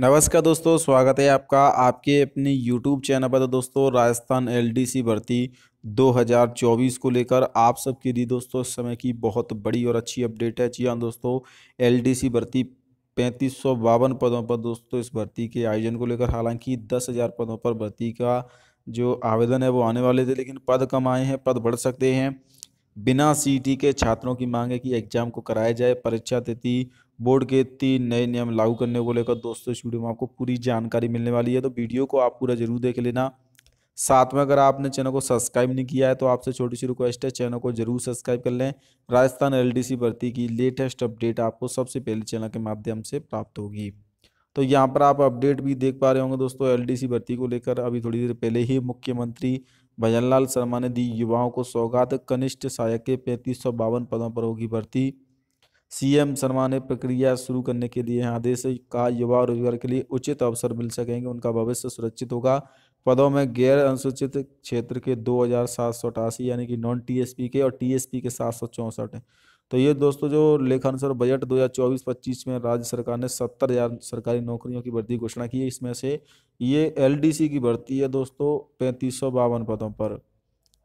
नमस्कार दोस्तों स्वागत है आपका आपके अपने यूट्यूब चैनल पर तो दोस्तों राजस्थान एलडीसी भर्ती 2024 को लेकर आप सबके लिए दोस्तों इस समय की बहुत बड़ी और अच्छी अपडेट है जी हाँ दोस्तों एलडीसी भर्ती पैंतीस सौ बावन पदों पर दोस्तों इस भर्ती के आयोजन को लेकर हालांकि दस हज़ार पदों पर भर्ती का जो आवेदन है वो आने वाले थे लेकिन पद कम आए हैं पद बढ़ सकते हैं बिना सीटी e के छात्रों की मांग है कि एग्जाम को कराया जाए परीक्षा तिथि बोर्ड के तीन नए नियम लागू करने को लेकर दोस्तों इस वीडियो में आपको पूरी जानकारी मिलने वाली है तो वीडियो को आप पूरा जरूर देख लेना साथ में अगर आपने चैनल को सब्सक्राइब नहीं किया है तो आपसे छोटी सी रिक्वेस्ट है चैनल को जरूर सब्सक्राइब कर लें राजस्थान एलडीसी भर्ती की लेटेस्ट अपडेट आपको सबसे पहले चैनल के माध्यम से प्राप्त होगी तो यहाँ पर आप अपडेट भी देख पा रहे होंगे दोस्तों एलडीसी भर्ती को लेकर अभी थोड़ी देर पहले ही मुख्यमंत्री भजनलाल शर्मा ने दी युवाओं को सौगात कनिष्ठ सहायक के पैंतीस सौ बावन पदों पर होगी भर्ती सीएम शर्मा ने प्रक्रिया शुरू करने के लिए आदेश कहा युवा रोजगार के लिए उचित अवसर मिल सकेंगे उनका भविष्य सुरक्षित होगा पदों में गैर अनुसूचित क्षेत्र के दो हजार सात सौ अठासी यानी कि नॉन टीएसपी के और टीएसपी के सात सौ चौंसठ हैं तो ये दोस्तों जो लेखानुसार बजट 2024-25 में राज्य सरकार ने सत्तर हज़ार सरकारी नौकरियों की भर्ती घोषणा की है इसमें से ये एलडीसी की भर्ती है दोस्तों पैंतीस पदों पर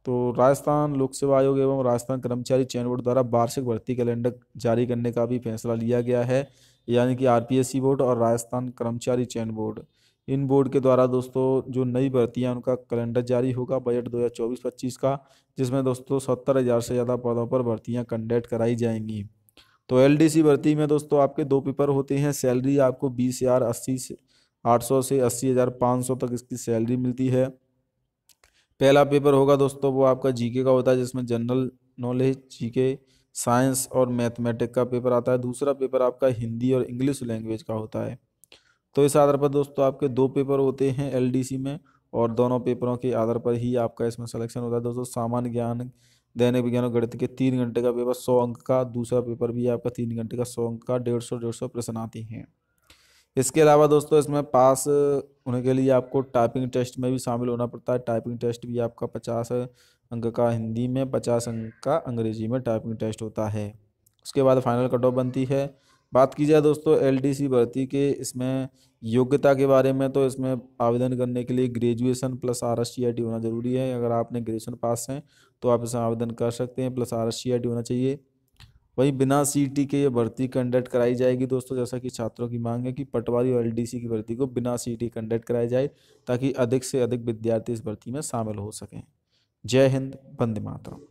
तो राजस्थान लोक सेवा आयोग एवं राजस्थान कर्मचारी चयन बोर्ड द्वारा वार्षिक भर्ती कैलेंडर जारी करने का भी फैसला लिया गया है यानी कि आरपीएससी बोर्ड और राजस्थान कर्मचारी चयन बोर्ड इन बोर्ड के द्वारा दोस्तों जो नई भर्तियाँ उनका कैलेंडर जारी होगा बजट 2024-25 का जिसमें दोस्तों सत्तर हज़ार से ज़्यादा पदों पर भर्तियाँ कंडक्ट कराई जाएंगी तो एल भर्ती में दोस्तों आपके दो पेपर होते हैं सैलरी आपको बीस हज़ार अस्सी से आठ सौ से अस्सी हज़ार पाँच सौ तक इसकी सैलरी मिलती है पहला पेपर होगा दोस्तों वो आपका के का होता है जिसमें जनरल नॉलेज के साइंस और मैथमेटिक का पेपर आता है दूसरा पेपर आपका हिंदी और इंग्लिश लैंग्वेज का होता है तो इस आधार पर दोस्तों आपके दो पेपर होते हैं एल में और दोनों पेपरों के आधार पर ही आपका इसमें सिलेक्शन होता है दोस्तों सामान्य ज्ञान दैनिक विज्ञान और गणित के तीन घंटे का पेपर सौ अंक का दूसरा पेपर भी आपका तीन घंटे का सौ अंक का डेढ़ सौ डेढ़ सौ प्रश्न आती हैं इसके अलावा दोस्तों इसमें पास होने के लिए आपको टाइपिंग टेस्ट में भी शामिल होना पड़ता है टाइपिंग टेस्ट भी आपका पचास अंक का हिंदी में पचास अंक का अंग्रेजी में टाइपिंग टेस्ट होता है उसके बाद फाइनल कट ऑफ बनती है बात की जाए दोस्तों एलडीसी भर्ती के इसमें योग्यता के बारे में तो इसमें आवेदन करने के लिए ग्रेजुएशन प्लस आर एस होना ज़रूरी है अगर आपने ग्रेजुएशन पास हैं तो आप इसमें आवेदन कर सकते हैं प्लस आर एस होना चाहिए वहीं बिना सी के ये भर्ती कंडक्ट कराई जाएगी दोस्तों जैसा कि छात्रों की मांग है कि पटवारी और एलडीसी की भर्ती को बिना टी कंडक्ट कराई जाए ताकि अधिक से अधिक विद्यार्थी इस भर्ती में शामिल हो सकें जय हिंद बंदे मातरम